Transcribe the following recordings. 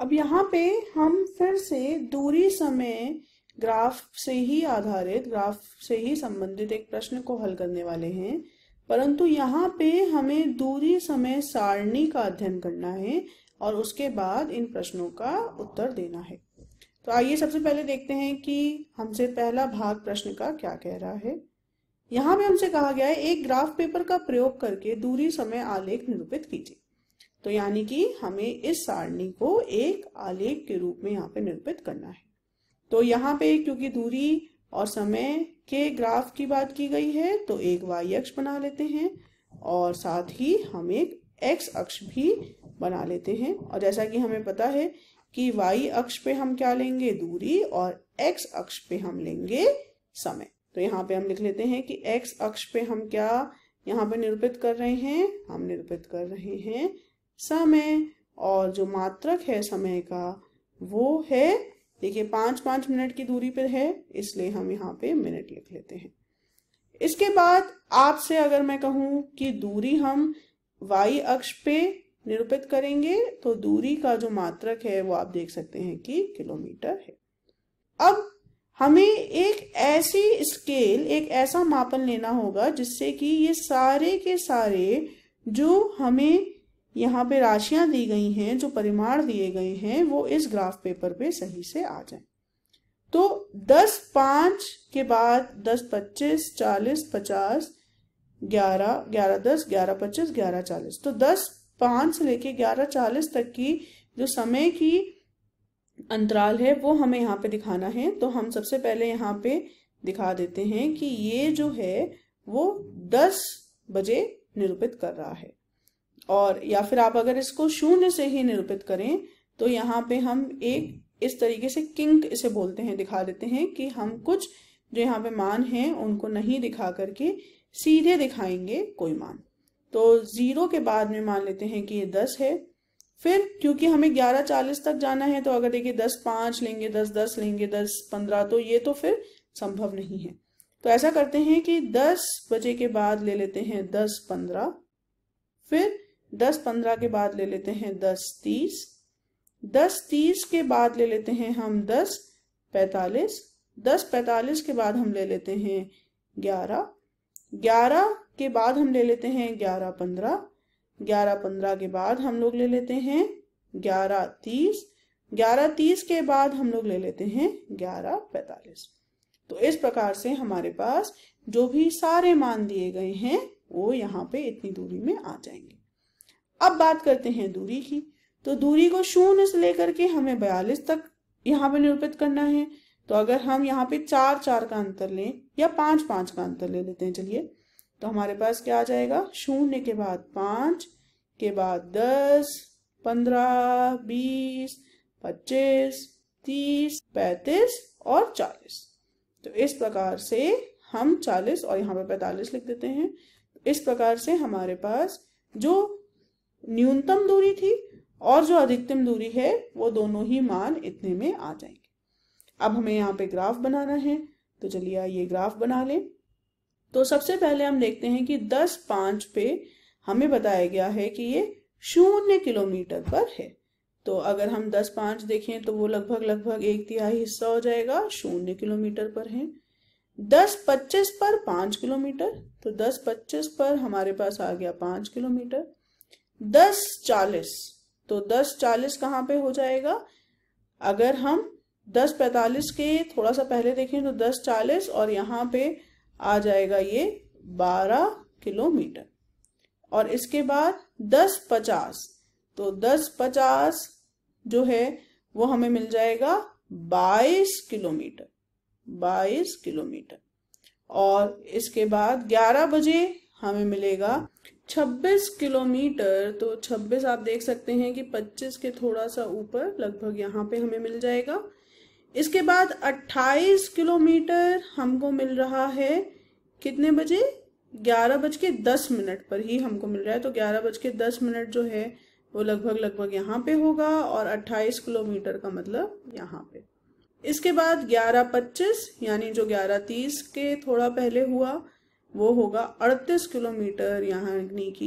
अब यहाँ पे हम फिर से दूरी समय ग्राफ से ही आधारित ग्राफ से ही संबंधित एक प्रश्न को हल करने वाले हैं परंतु यहाँ पे हमें दूरी समय सारणी का अध्ययन करना है और उसके बाद इन प्रश्नों का उत्तर देना है तो आइए सबसे पहले देखते हैं कि हमसे पहला भाग प्रश्न का क्या कह रहा है यहाँ पे हमसे कहा गया है एक ग्राफ पेपर का प्रयोग करके दूरी समय आलेख निरूपित कीजिए तो यानी कि हमें इस सारणी को एक आलेख के रूप में यहाँ पे निरूपित करना है तो यहाँ पे क्योंकि दूरी और समय के ग्राफ की बात की गई है तो एक वाई अक्ष बना लेते हैं और साथ ही हम एक एक्स अक्ष भी बना लेते हैं और जैसा कि हमें पता है कि वाई अक्ष पे हम क्या लेंगे दूरी और एक्स अक्ष पे हम लेंगे समय तो यहाँ पे हम लिख लेते हैं कि एक्स अक्ष पे हम क्या यहाँ पे निरूपित कर रहे हैं हम निरूपित कर रहे हैं समय और जो मात्रक है समय का वो है देखिए पांच पांच मिनट की दूरी पर है इसलिए हम यहाँ पे मिनट लिख लेते हैं इसके बाद आपसे अगर मैं कहूं कि दूरी हम y अक्ष पे निरूपित करेंगे तो दूरी का जो मात्रक है वो आप देख सकते हैं कि किलोमीटर है अब हमें एक ऐसी स्केल एक ऐसा मापन लेना होगा जिससे कि ये सारे के सारे जो हमें यहाँ पे राशियां दी गई हैं जो परिमाण दिए गए हैं वो इस ग्राफ पेपर पे सही से आ जाए तो दस पांच के बाद दस पच्चीस चालीस पचास ग्यारह ग्यारह दस ग्यारह पच्चीस ग्यारह चालीस तो दस पांच से लेके ग्यारह चालीस तक की जो समय की अंतराल है वो हमें यहाँ पे दिखाना है तो हम सबसे पहले यहाँ पे दिखा देते हैं कि ये जो है वो दस बजे निरूपित कर रहा है और या फिर आप अगर इसको शून्य से ही निरूपित करें तो यहाँ पे हम एक इस तरीके से किंक इसे बोलते हैं दिखा देते हैं कि हम कुछ जो यहाँ पे मान हैं उनको नहीं दिखा करके सीधे दिखाएंगे कोई मान तो जीरो के बाद में मान लेते हैं कि ये दस है फिर क्योंकि हमें ग्यारह चालीस तक जाना है तो अगर देखिए दस पाँच लेंगे दस दस लेंगे दस पंद्रह तो ये तो फिर संभव नहीं है तो ऐसा करते हैं कि दस बजे के बाद ले लेते हैं दस पंद्रह फिर दस पंद्रह के बाद ले लेते हैं दस तीस दस तीस के बाद ले लेते हैं हम दस पैतालीस दस पैतालीस के बाद हम ले लेते हैं ग्यारह ग्यारह के बाद हम ले लेते हैं ग्यारह पंद्रह ग्यारह पंद्रह के बाद हम लोग ले लेते हैं ग्यारह तीस ग्यारह तीस के बाद हम लोग ले लेते हैं ग्यारह पैतालीस तो इस प्रकार से हमारे पास जो भी सारे मान दिए गए हैं वो यहाँ पे इतनी दूरी में आ जाएंगे अब बात करते हैं दूरी की तो दूरी को शून्य से लेकर के हमें बयालीस तक यहाँ पे निरूपित करना है तो अगर हम यहाँ पे चार चार का अंतर लें या पांच पांच का अंतर ले लेते हैं चलिए तो हमारे पास क्या आ जाएगा शून्य के बाद पांच के बाद दस पंद्रह बीस पच्चीस तीस पैंतीस और चालीस तो इस प्रकार से हम चालीस और यहाँ पे पैंतालीस लिख देते हैं इस प्रकार से हमारे पास जो न्यूनतम दूरी थी और जो अधिकतम दूरी है वो दोनों ही मान इतने में आ जाएंगे अब हमें यहाँ पे ग्राफ बनाना है तो चलिए ये ग्राफ बना लें तो सबसे पहले हम देखते हैं कि दस पांच पे हमें बताया गया है कि ये शून्य किलोमीटर पर है तो अगर हम दस पांच देखें तो वो लगभग लगभग एक तिहाई हिस्सा हो जाएगा शून्य किलोमीटर पर है दस पच्चीस पर पांच किलोमीटर तो दस पच्चीस पर हमारे पास आ गया पांच किलोमीटर दस चालीस तो दस चालीस कहाँ पे हो जाएगा अगर हम दस पैंतालीस के थोड़ा सा पहले देखें तो दस चालीस और यहाँ पे आ जाएगा ये बारह किलोमीटर और इसके बाद दस पचास तो दस पचास जो है वो हमें मिल जाएगा बाईस किलोमीटर बाईस किलोमीटर और इसके बाद ग्यारह बजे हमें मिलेगा 26 किलोमीटर तो 26 आप देख सकते हैं कि 25 के थोड़ा सा ऊपर लगभग यहाँ पे हमें मिल जाएगा इसके बाद 28 किलोमीटर हमको मिल रहा है कितने बजे ग्यारह बज के दस मिनट पर ही हमको मिल रहा है तो ग्यारह बज के दस मिनट जो है वो लगभग लगभग यहाँ पे होगा और 28 किलोमीटर का मतलब यहाँ पे इसके बाद 11:25 यानी जो 11:30 के थोड़ा पहले हुआ वो होगा 38 किलोमीटर यानी कि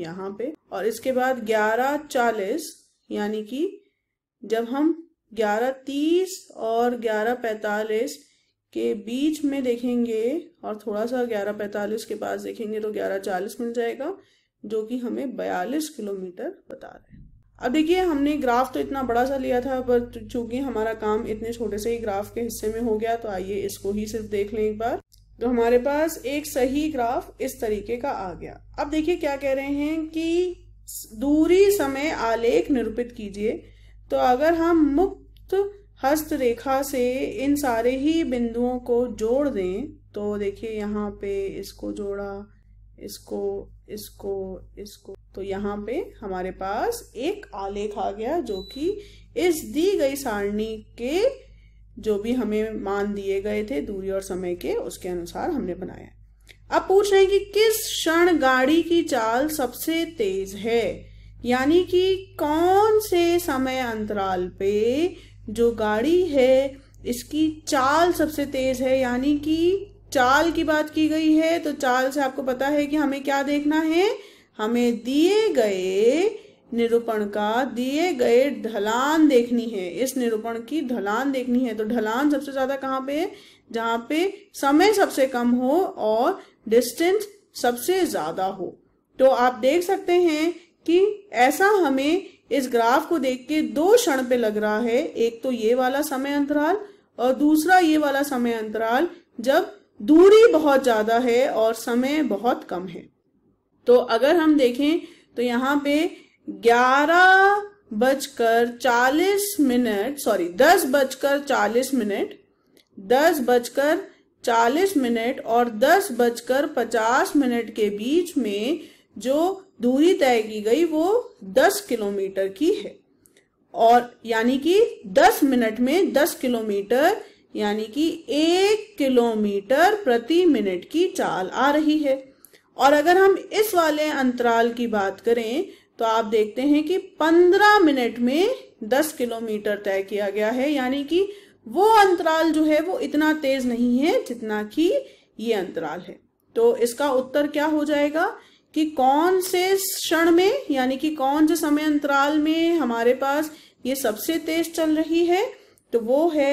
यहाँ पे और इसके बाद 11:40 यानी कि जब हम 11:30 और 11:45 के बीच में देखेंगे और थोड़ा सा 11:45 के पास देखेंगे तो 11:40 मिल जाएगा जो कि हमें 42 किलोमीटर बता रहे हैं अब देखिए हमने ग्राफ तो इतना बड़ा सा लिया था पर चूंकि हमारा काम इतने छोटे से ही ग्राफ के हिस्से में हो गया तो आइए इसको ही सिर्फ देख लें एक बार तो हमारे पास एक सही ग्राफ इस तरीके का आ गया अब देखिए क्या कह रहे हैं कि दूरी समय आलेख निरूपित कीजिए तो अगर हम मुक्त हस्त रेखा से इन सारे ही बिंदुओं को जोड़ दें तो देखिए यहाँ पे इसको जोड़ा इसको इसको इसको तो यहाँ पे हमारे पास एक आलेख आ गया जो कि इस दी गई सारणी के जो भी हमें मान दिए गए थे दूरी और समय के उसके अनुसार हमने बनाया अब पूछ रहे हैं कि किस क्षण गाड़ी की चाल सबसे तेज है यानी कि कौन से समय अंतराल पे जो गाड़ी है इसकी चाल सबसे तेज है यानी कि चाल की बात की गई है तो चाल से आपको पता है कि हमें क्या देखना है हमें दिए गए निरूपण का दिए गए ढलान देखनी है इस निरूपण की ढलान देखनी है तो ढलान सबसे ज्यादा कहाँ पे है जहाँ पे समय सबसे कम हो और डिस्टेंस सबसे ज्यादा हो तो आप देख सकते हैं कि ऐसा हमें इस ग्राफ को देख के दो क्षण पे लग रहा है एक तो ये वाला समय अंतराल और दूसरा ये वाला समय अंतराल जब दूरी बहुत ज्यादा है और समय बहुत कम है तो अगर हम देखें तो यहाँ पे ग्यारह बजकर चालीस मिनट सॉरी दस बजकर चालीस मिनट दस बजकर चालीस मिनट और दस बजकर पचास मिनट के बीच में जो दूरी तय की गई वो दस किलोमीटर की है और यानी कि दस मिनट में दस किलोमीटर यानी कि एक किलोमीटर प्रति मिनट की चाल आ रही है और अगर हम इस वाले अंतराल की बात करें तो आप देखते हैं कि 15 मिनट में 10 किलोमीटर तय किया गया है यानी कि वो अंतराल जो है वो इतना तेज नहीं है जितना कि ये अंतराल है तो इसका उत्तर क्या हो जाएगा कि कौन से क्षण में यानी कि कौन से समय अंतराल में हमारे पास ये सबसे तेज चल रही है तो वो है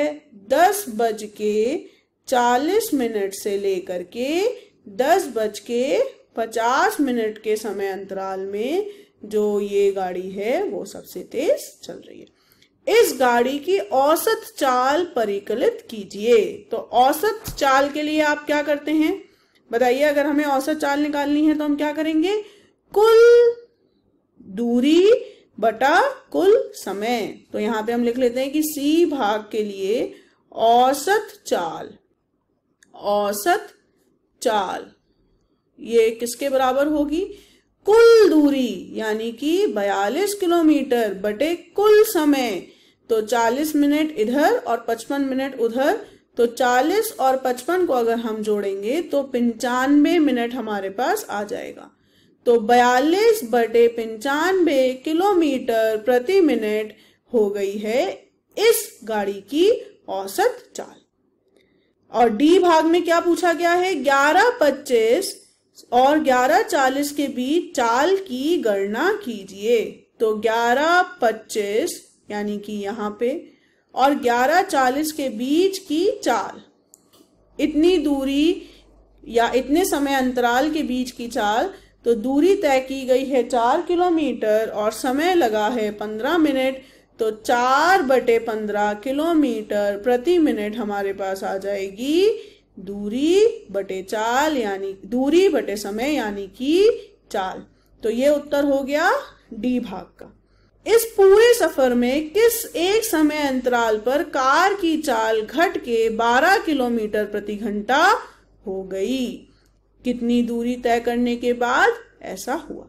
दस बज के चालीस मिनट से लेकर के दस बज के पचास मिनट के समय अंतराल में जो ये गाड़ी है वो सबसे तेज चल रही है इस गाड़ी की औसत चाल परिकलित कीजिए तो औसत चाल के लिए आप क्या करते हैं बताइए अगर हमें औसत चाल निकालनी है तो हम क्या करेंगे कुल दूरी बटा कुल समय तो यहां पे हम लिख लेते हैं कि सी भाग के लिए औसत चाल औसत चाल ये किसके बराबर होगी कुल दूरी यानी कि 42 किलोमीटर बटे कुल समय तो 40 मिनट इधर और 55 मिनट उधर तो 40 और 55 को अगर हम जोड़ेंगे तो पंचानबे मिनट हमारे पास आ जाएगा तो 42 बटे पंचानबे किलोमीटर प्रति मिनट हो गई है इस गाड़ी की औसत चाल और डी भाग में क्या पूछा गया है ग्यारह पच्चीस और ग्यारह चालीस के बीच चाल की गणना कीजिए तो ग्यारह पच्चीस यानी कि यहाँ पे और ग्यारह चालीस के बीच की चाल इतनी दूरी या इतने समय अंतराल के बीच की चाल तो दूरी तय की गई है चार किलोमीटर और समय लगा है पंद्रह मिनट तो चार बटे पंद्रह किलोमीटर प्रति मिनट हमारे पास आ जाएगी दूरी बटे चाल यानी दूरी बटे समय यानी कि चाल तो ये उत्तर हो गया डी भाग का इस पूरे सफर में किस एक समय अंतराल पर कार की चाल घट के 12 किलोमीटर प्रति घंटा हो गई कितनी दूरी तय करने के बाद ऐसा हुआ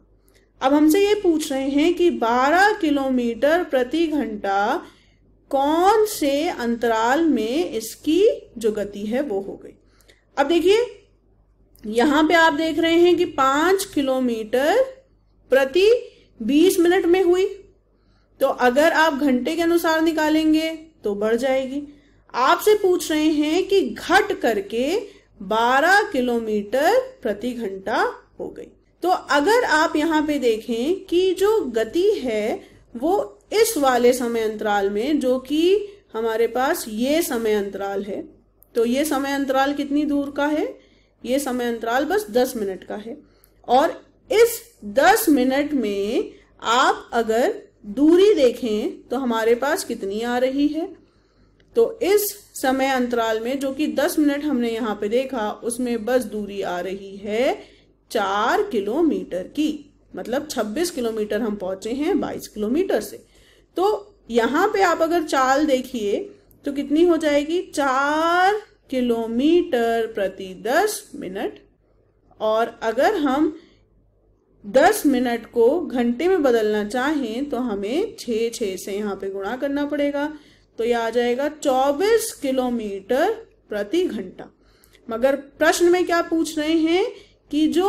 अब हमसे ये पूछ रहे हैं कि 12 किलोमीटर प्रति घंटा कौन से अंतराल में इसकी जो गति है वो हो गई अब देखिए यहां पे आप देख रहे हैं कि पांच किलोमीटर प्रति बीस मिनट में हुई तो अगर आप घंटे के अनुसार निकालेंगे तो बढ़ जाएगी आपसे पूछ रहे हैं कि घट करके 12 किलोमीटर प्रति घंटा हो गई तो अगर आप यहाँ पे देखें कि जो गति है वो इस वाले समय अंतराल में जो कि हमारे पास ये समय अंतराल है तो ये समय अंतराल कितनी दूर का है ये समय अंतराल बस दस मिनट का है और इस दस मिनट में आप अगर दूरी देखें तो हमारे पास कितनी आ रही है तो इस समय अंतराल में जो कि दस मिनट हमने यहाँ पे देखा उसमें बस दूरी आ रही है चार किलोमीटर की मतलब छब्बीस किलोमीटर हम पहुंचे हैं बाईस किलोमीटर से तो यहाँ पे आप अगर चाल देखिए तो कितनी हो जाएगी चार किलोमीटर प्रति दस मिनट और अगर हम दस मिनट को घंटे में बदलना चाहें तो हमें छ छ से यहाँ पे गुणा करना पड़ेगा तो यह आ जाएगा चौबीस किलोमीटर प्रति घंटा मगर प्रश्न में क्या पूछ रहे हैं कि जो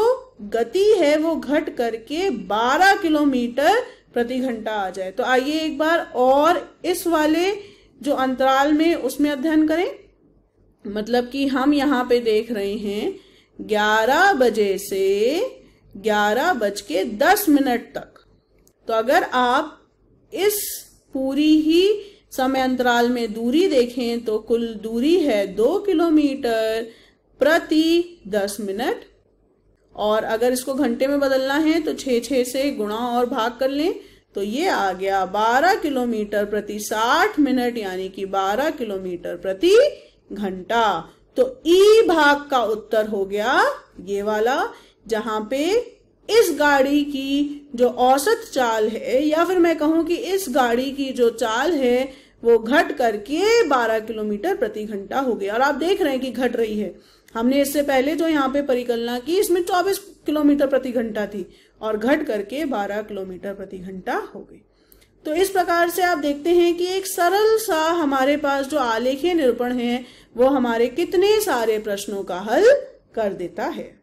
गति है वो घट करके 12 किलोमीटर प्रति घंटा आ जाए तो आइए एक बार और इस वाले जो अंतराल में उसमें अध्ययन करें मतलब कि हम यहाँ पे देख रहे हैं ग्यारह बजे से ग्यारह बज के दस मिनट तक तो अगर आप इस पूरी ही समय अंतराल में दूरी देखें तो कुल दूरी है दो किलोमीटर प्रति दस मिनट और अगर इसको घंटे में बदलना है तो छः छः से गुणा और भाग कर लें तो ये आ गया 12 किलोमीटर प्रति 60 मिनट यानी कि 12 किलोमीटर प्रति घंटा तो ई भाग का उत्तर हो गया ये वाला जहां पे इस गाड़ी की जो औसत चाल है या फिर मैं कहूं कि इस गाड़ी की जो चाल है वो घट करके 12 किलोमीटर प्रति घंटा हो गया और आप देख रहे हैं कि घट रही है हमने इससे पहले जो यहाँ पे परिकलना की इसमें 24 किलोमीटर प्रति घंटा थी और घट करके 12 किलोमीटर प्रति घंटा हो गई तो इस प्रकार से आप देखते हैं कि एक सरल सा हमारे पास जो आलेखीय निरूपण है वो हमारे कितने सारे प्रश्नों का हल कर देता है